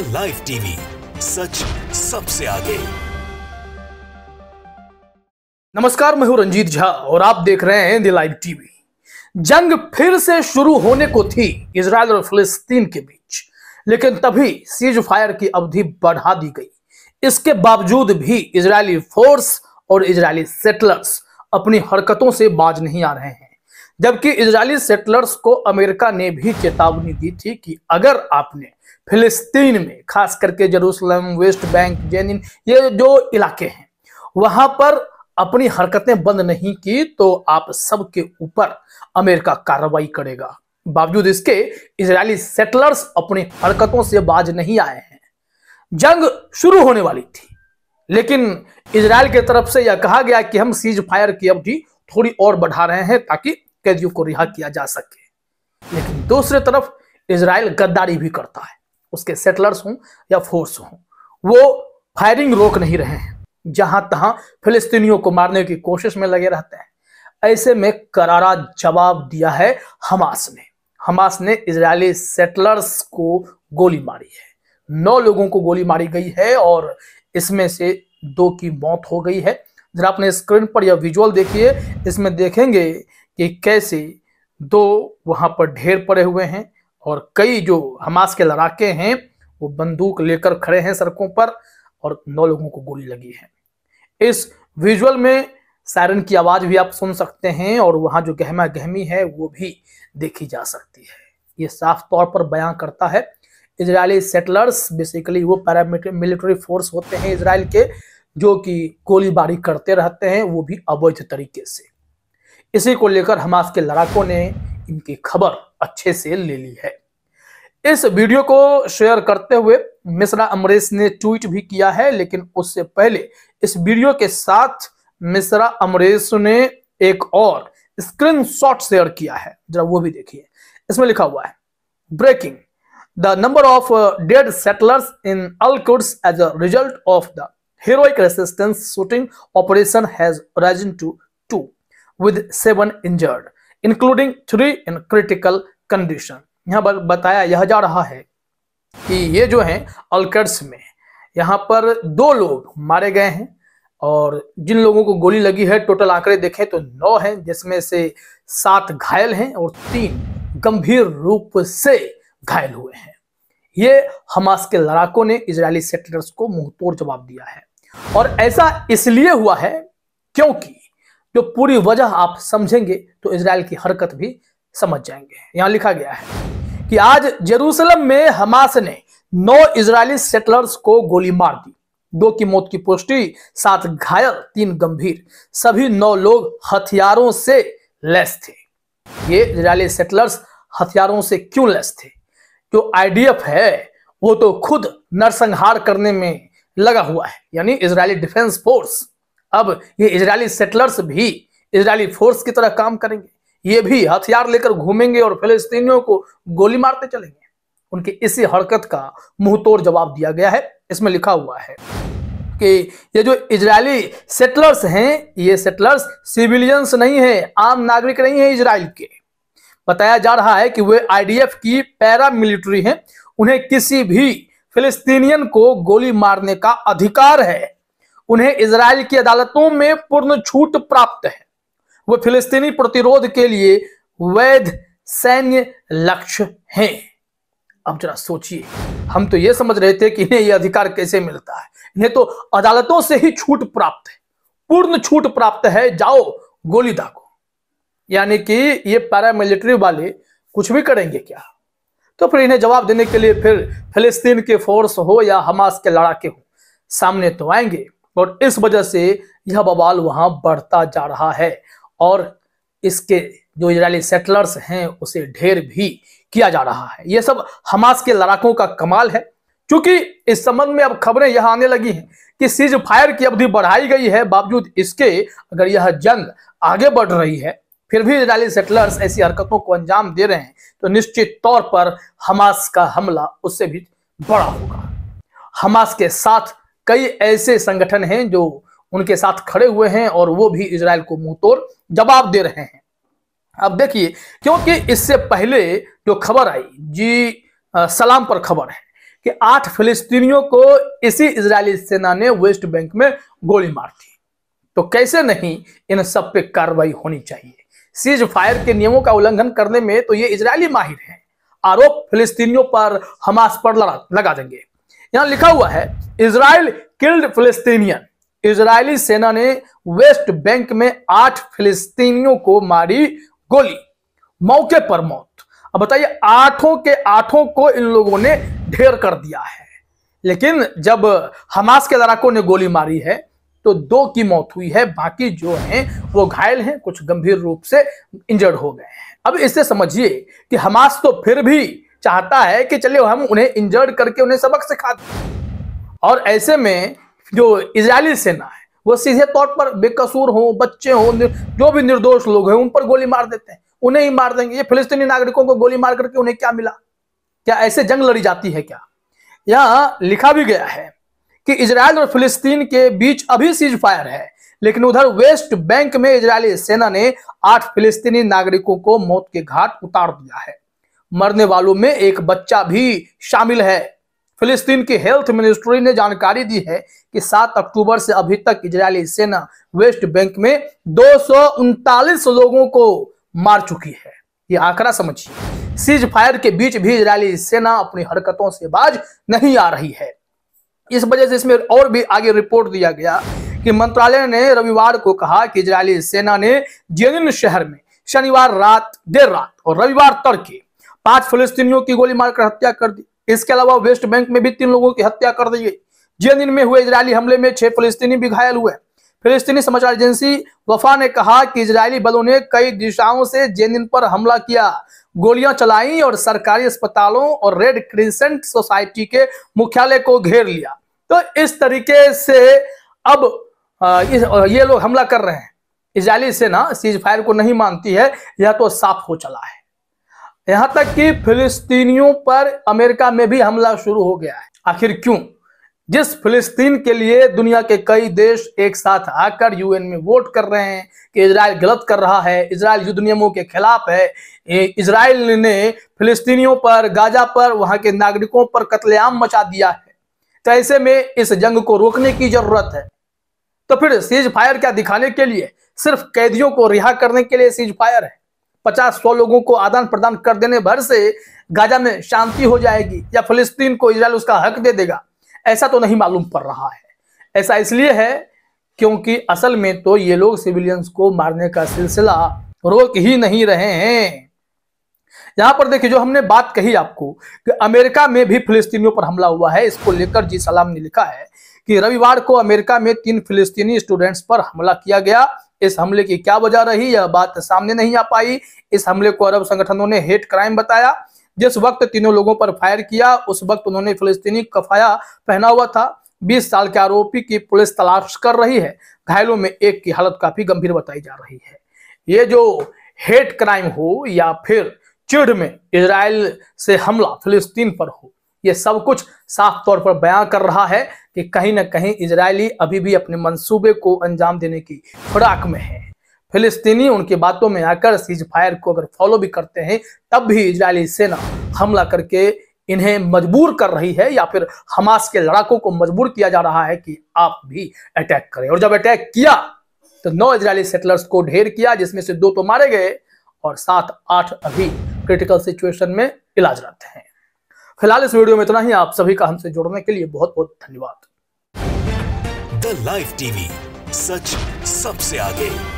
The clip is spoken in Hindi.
द लाइव टीवी सच सबसे आगे नमस्कार मैं हूं रंजीत झा और आप देख रहे हैं द लाइव टीवी जंग फिर से शुरू होने को थी इसराइल और फिलिस्तीन के बीच लेकिन तभी सीज फायर की अवधि बढ़ा दी गई इसके बावजूद भी इजरायली फोर्स और इजरायली सेटलर्स अपनी हरकतों से बाज नहीं आ रहे हैं जबकि इजरायली सेटलर्स को अमेरिका ने भी चेतावनी दी थी कि अगर आपने फिलिस्तीन में खास करके जरूसलम वेस्ट बैंक जेनिन ये जो इलाके हैं वहां पर अपनी हरकतें बंद नहीं की तो आप सबके ऊपर अमेरिका कार्रवाई करेगा बावजूद इसके इजरायली सेटलर्स अपनी हरकतों से बाज नहीं आए हैं जंग शुरू होने वाली थी लेकिन इसराइल की तरफ से यह कहा गया कि हम सीज फायर की अवधि थोड़ी और बढ़ा रहे हैं ताकि कैदियों को रिहा किया जा सके लेकिन दूसरी तरफ इसराइल गद्दारी भी करता है उसके सेटलर्स हों या फोर्स हों वो फायरिंग रोक नहीं रहे हैं जहां तहां फिलिस्तीनियों को मारने की कोशिश में लगे रहते हैं ऐसे में करारा जवाब दिया है हमास ने हमास ने इजरायली सेटलर्स को गोली मारी है नौ लोगों को गोली मारी गई है और इसमें से दो की मौत हो गई है जरा आपने स्क्रीन पर यह विजुअल देखिए इसमें देखेंगे कि कैसे दो वहां पर ढेर पड़े हुए हैं और कई जो हमास के लड़ाके हैं वो बंदूक लेकर खड़े हैं सड़कों पर और नौ लोगों को गोली लगी है इस विजुअल में सायरन की आवाज भी आप सुन सकते हैं और वहां जो गहमा गहमी है वो भी देखी जा सकती है ये साफ तौर पर बयां करता है इजरायली सेटलर्स बेसिकली वो पैरामिलिट्री फोर्स होते हैं इसराइल के जो कि गोलीबारी करते रहते हैं वो भी अवैध तरीके से इसी को लेकर हमास के लड़ाकों ने इनकी खबर अच्छे से ले ली है इस वीडियो को शेयर करते हुए मिश्रा अमरीश ने ट्वीट भी किया है लेकिन उससे पहले इस वीडियो के साथ मिश्रा अमरीश ने एक और स्क्रीनशॉट शेयर किया है जरा वो भी देखिए इसमें लिखा हुआ है breaking the number of dead settlers in Al Quds as a result of the heroic resistance shooting operation has risen to two with seven injured including three in critical condition यहाँ पर बताया यह जा रहा है कि ये जो है अलकर्स में यहाँ पर दो लोग मारे गए हैं और जिन लोगों को गोली लगी है टोटल आंकड़े देखें तो नौ हैं जिसमें से सात घायल हैं और तीन गंभीर रूप से घायल हुए हैं ये हमास के लड़ाकों ने इजरायली सेटलर्स को मुंहतोड़ जवाब दिया है और ऐसा इसलिए हुआ है क्योंकि जो पूरी वजह आप समझेंगे तो इसराइल की हरकत भी समझ जाएंगे यहां लिखा गया है कि आज जेरूसलम में हमास ने नौ इजरायली सेटलर्स को गोली मार दी दो की मौत की पुष्टि सात घायल तीन गंभीर सभी नौ लोग हथियारों से लैस थे ये इजरायली सेटलर्स हथियारों से क्यों लैस थे जो आईडीएफ है वो तो खुद नरसंहार करने में लगा हुआ है यानी इजरायली डिफेंस फोर्स अब ये इजरायली सेटलर्स भी इजरायली फोर्स की तरह काम करेंगे ये भी हथियार लेकर घूमेंगे और फिलिस्तीनियों को गोली मारते चलेंगे उनकी इसी हरकत का मुंहतोड़ जवाब दिया गया है इसमें लिखा हुआ है कि ये जो इजरायली सेटलर्स हैं ये सेटलर्स सिविलियंस नहीं है आम नागरिक नहीं है इसराइल के बताया जा रहा है कि वे आईडीएफ की पैरा मिलिट्री हैं उन्हें किसी भी फिलिस्तीनियन को गोली मारने का अधिकार है उन्हें इसराइल की अदालतों में पूर्ण छूट प्राप्त है वह फिलिस्तीनी प्रतिरोध के लिए वैध सैन्य लक्ष्य हैं अब जरा सोचिए हम तो ये समझ रहे थे कि इन्हें यह अधिकार कैसे मिलता है इन्हें तो अदालतों से ही छूट प्राप्त है पूर्ण छूट प्राप्त है जाओ गोली दागो यानी कि ये पैरामिलिट्री वाले कुछ भी करेंगे क्या तो फिर इन्हें जवाब देने के लिए फिर फिलिस्तीन के फोर्स हो या हमास के लड़ाके हो सामने तो आएंगे और इस वजह से यह बवाल वहां बढ़ता जा रहा है और इसके जो इजरायली सेटलर्स हैं उसे ढेर भी किया जा रहा है यह सब हमास के लड़ाकों का कमाल है क्योंकि इस संबंध में अब खबरें यह आने लगी हैं कि सीज फायर की अवधि बढ़ाई गई है बावजूद इसके अगर यह जंग आगे बढ़ रही है फिर भी इजरायली सेटलर्स ऐसी हरकतों को अंजाम दे रहे हैं तो निश्चित तौर पर हमास का हमला उससे भी बड़ा होगा हमास के साथ कई ऐसे संगठन हैं जो उनके साथ खड़े हुए हैं और वो भी इसराइल को मुंह जवाब दे रहे हैं अब देखिए क्योंकि इससे पहले जो खबर आई जी आ, सलाम पर खबर है कि आठ फिलिस्तीनियों को इसी इजरायली सेना ने वेस्ट बैंक में गोली मार दी तो कैसे नहीं इन सब पे कार्रवाई होनी चाहिए सीज फायर के नियमों का उल्लंघन करने में तो ये इजरायली माहिर हैं आरोप फिलिस्तीनियों पर हमास पर लगा देंगे यहां लिखा हुआ है इसराइल किल्ड फिलिस्तीनियन इजरायली सेना ने वेस्ट बैंक में आठ फिलिस्तीनियों को मारी गोली मौके पर मौत अब बताइए आठों के आठों को इन लोगों ने ढेर कर दिया है लेकिन जब हमास के लड़ाकों ने गोली मारी है तो दो की मौत हुई है बाकी जो हैं वो घायल हैं कुछ गंभीर रूप से इंजर्ड हो गए हैं अब इसे समझिए कि हमास तो फिर भी चाहता है कि चलिए हम उन्हें इंजर्ड करके उन्हें सबक सिखा दें और ऐसे में जो इजरायली सेना है वो सीधे तौर पर बेकसूर हो बच्चे हो जो भी निर्दोष लोग हैं उन पर गोली मार देते हैं उन्हें ही मार देंगे ये फिलिस्तीनी नागरिकों को गोली मार करके उन्हें क्या मिला क्या ऐसे जंग लड़ी जाती है क्या यहाँ लिखा भी गया है कि इसराइल और फिलिस्तीन के बीच अभी सीज फायर है लेकिन उधर वेस्ट बैंक में इजरायली सेना ने आठ फिलिस्तीनी नागरिकों को मौत के घाट उतार दिया है मरने वालों में एक बच्चा भी शामिल है फिलिस्तीन की हेल्थ मिनिस्ट्री ने जानकारी दी है कि 7 अक्टूबर से अभी तक इजरायली सेना वेस्ट बैंक में दो लोगों को मार चुकी है ये आंकड़ा समझिए सीज फायर के बीच भी इजरायली सेना अपनी हरकतों से बाज नहीं आ रही है इस वजह से इसमें और भी आगे रिपोर्ट दिया गया कि मंत्रालय ने रविवार को कहा कि इजरायली सेना ने जेनिन शहर में शनिवार रात देर रात और रविवार तड़के पांच फिलिस्तीनियों की गोली मारकर हत्या कर दी इसके अलावा वेस्ट बैंक में भी तीन लोगों की हत्या कर दी गई जिन दिन में हुए इजरायली हमले में छह फिलिस्तीनी भी घायल हुए फिलिस्तीनी समाचार एजेंसी वफा ने कहा कि इजरायली बलों ने कई दिशाओं से जेनिन पर हमला किया गोलियां चलाई और सरकारी अस्पतालों और रेड क्रिसेंट सोसाइटी के मुख्यालय को घेर लिया तो इस तरीके से अब ये लोग हमला कर रहे हैं इजरायली सेना सीज फायर को नहीं मानती है यह तो साफ हो चला है यहां तक कि फिलिस्तीनियों पर अमेरिका में भी हमला शुरू हो गया है आखिर क्यों जिस फिलिस्तीन के लिए दुनिया के कई देश एक साथ आकर यूएन में वोट कर रहे हैं कि इसराइल गलत कर रहा है इसराइल युद्ध नियमों के खिलाफ है इसराइल ने फिलिस्तीनियों पर गाजा पर वहां के नागरिकों पर कत्लेआम मचा दिया है तो ऐसे में इस जंग को रोकने की जरूरत है तो फिर सीज फायर क्या दिखाने के लिए सिर्फ कैदियों को रिहा करने के लिए सीज फायर है पचास सौ लोगों को आदान प्रदान कर देने भर से गाजा में शांति हो जाएगी या फिलिस्तीन को इसराइल उसका हक दे देगा ऐसा तो नहीं मालूम पड़ रहा है ऐसा इसलिए है क्योंकि असल में तो ये लोग सिविलियंस को मारने का सिलसिला रोक ही नहीं रहे हैं यहां पर देखिए जो हमने बात कही आपको कि अमेरिका में भी फिलिस्तीनियों पर हमला हुआ है इसको लेकर जी सलाम ने लिखा है कि रविवार को अमेरिका में तीन फिलिस्तीनी स्टूडेंट्स पर हमला किया गया इस हमले की क्या वजह रही यह बात सामने नहीं आ पाई इस हमले को अरब संगठनों ने हेट क्राइम बताया जिस वक्त तीनों लोगों पर फायर किया उस वक्त उन्होंने फिलिस्तीनी कफाया पहना हुआ था 20 साल के आरोपी की पुलिस तलाश कर रही है घायलों में एक की हालत काफी गंभीर बताई जा रही है ये जो हेट क्राइम हो या फिर चिड़ में इसराइल से हमला फिलिस्तीन पर हो ये सब कुछ साफ तौर पर बयां कर रहा है कि कहीं ना कहीं इजरायली अभी भी अपने मंसूबे को अंजाम देने की खुराक में है फिलिस्तीनी उनकी बातों में आकर सीज फायर को अगर फॉलो भी करते हैं तब भी इजरायली सेना हमला करके इन्हें मजबूर कर रही है या फिर हमास के लड़ाकों को मजबूर किया जा रहा है कि आप भी अटैक करें और जब अटैक किया तो नौ इजरायली सेटलर्स को ढेर किया जिसमें से दो तो मारे गए और सात आठ अभी क्रिटिकल सिचुएशन में इलाजरत हैं फिलहाल इस वीडियो में इतना ही आप सभी का हमसे जुड़ने के लिए बहुत बहुत धन्यवाद द लाइव टीवी सच सबसे आगे